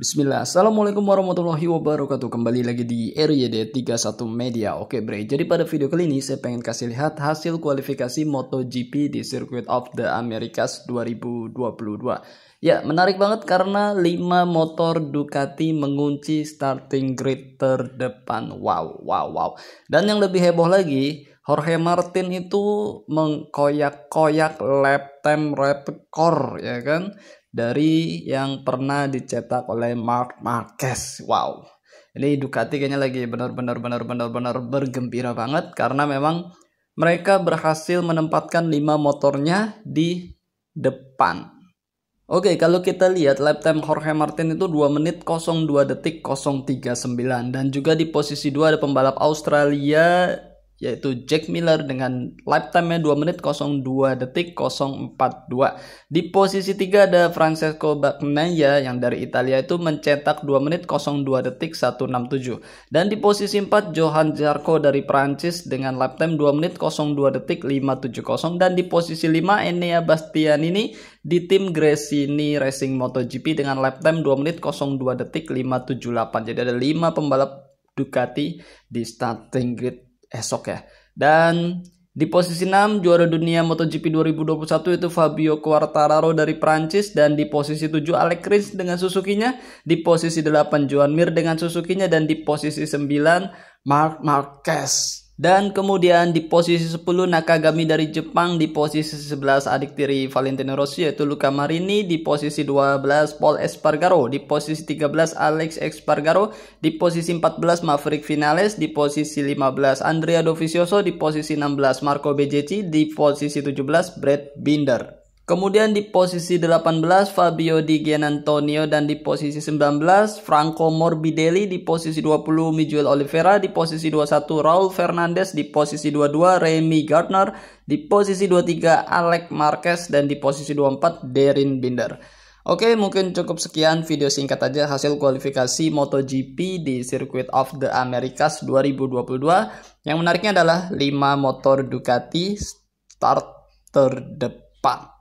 Bismillah, Assalamualaikum warahmatullahi wabarakatuh Kembali lagi di RYD 31 Media Oke bre, jadi pada video kali ini saya pengen kasih lihat hasil kualifikasi MotoGP di Circuit of the Americas 2022 Ya, menarik banget karena 5 motor Ducati mengunci starting grid terdepan Wow, wow, wow Dan yang lebih heboh lagi, Jorge Martin itu mengkoyak-koyak lap time record ya kan dari yang pernah dicetak oleh Mark Marquez. Wow. Ini Ducati kayaknya lagi benar-benar benar-benar benar bergembira banget karena memang mereka berhasil menempatkan 5 motornya di depan. Oke, kalau kita lihat lap time Jorge Martin itu 2 menit 02 detik 039 dan juga di posisi 2 ada pembalap Australia yaitu Jack Miller dengan lifetime-nya 2 menit 02 detik 042. Di posisi 3 ada Francesco Bagnaia yang dari Italia itu mencetak 2 menit 02 detik 167. Dan di posisi 4 Johan Zarco dari Prancis dengan lifetime 2 menit 02 detik 570 dan di posisi 5 Enea ini di tim Gresini Racing MotoGP dengan lifetime 2 menit 02 detik 578. Jadi ada 5 pembalap Ducati di starting grid esok ya. Dan di posisi 6 juara dunia MotoGP 2021 itu Fabio Quartararo dari Prancis dan di posisi 7 Alex Rins dengan Suzuki-nya, di posisi 8 Juan Mir dengan Suzuki-nya dan di posisi 9 Mark Marquez dan kemudian di posisi 10 Nakagami dari Jepang, di posisi 11 adik tiri Valentino Rossi yaitu Luca Marini, di posisi 12 Paul Espargaro, di posisi 13 Alex Espargaro, di posisi 14 Maverick Vinales, di posisi 15 Andrea Dovizioso, di posisi 16 Marco Bejeci di posisi 17 Brad Binder. Kemudian di posisi 18 Fabio Di Antonio dan di posisi 19 Franco Morbidelli di posisi 20 Miguel Oliveira di posisi 21 Raul Fernandez di posisi 22 Remy Gardner di posisi 23 Alec Marquez dan di posisi 24 Derin Binder. Oke, mungkin cukup sekian video singkat aja hasil kualifikasi MotoGP di Circuit of the Americas 2022. Yang menariknya adalah 5 motor Ducati start terdepan.